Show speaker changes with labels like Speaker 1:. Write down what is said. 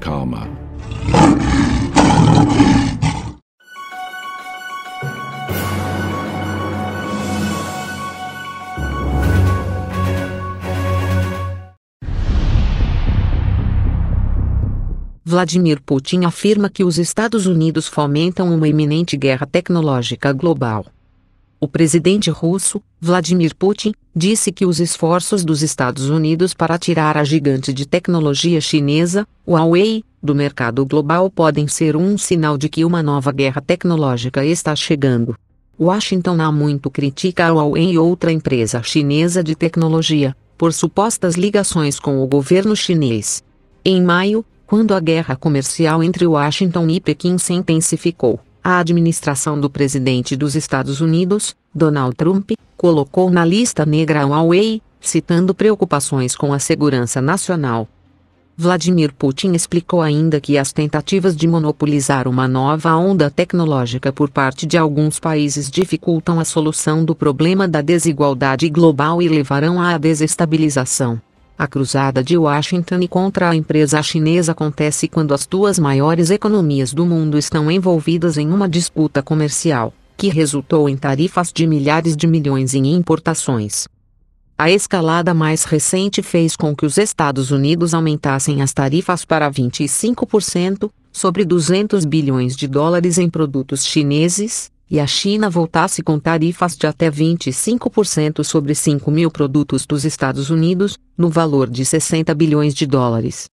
Speaker 1: Calma. Vladimir Putin afirma que os Estados Unidos fomentam uma iminente guerra tecnológica global. O presidente russo, Vladimir Putin, disse que os esforços dos Estados Unidos para tirar a gigante de tecnologia chinesa, Huawei, do mercado global podem ser um sinal de que uma nova guerra tecnológica está chegando. Washington há muito critica a Huawei e outra empresa chinesa de tecnologia, por supostas ligações com o governo chinês. Em maio, quando a guerra comercial entre Washington e Pequim se intensificou, a administração do presidente dos Estados Unidos, Donald Trump, colocou na lista negra a Huawei, citando preocupações com a segurança nacional. Vladimir Putin explicou ainda que as tentativas de monopolizar uma nova onda tecnológica por parte de alguns países dificultam a solução do problema da desigualdade global e levarão à desestabilização. A cruzada de Washington contra a empresa chinesa acontece quando as duas maiores economias do mundo estão envolvidas em uma disputa comercial, que resultou em tarifas de milhares de milhões em importações. A escalada mais recente fez com que os Estados Unidos aumentassem as tarifas para 25%, sobre 200 bilhões de dólares em produtos chineses, e a China voltasse com tarifas de até 25% sobre 5 mil produtos dos Estados Unidos, no valor de 60 bilhões de dólares.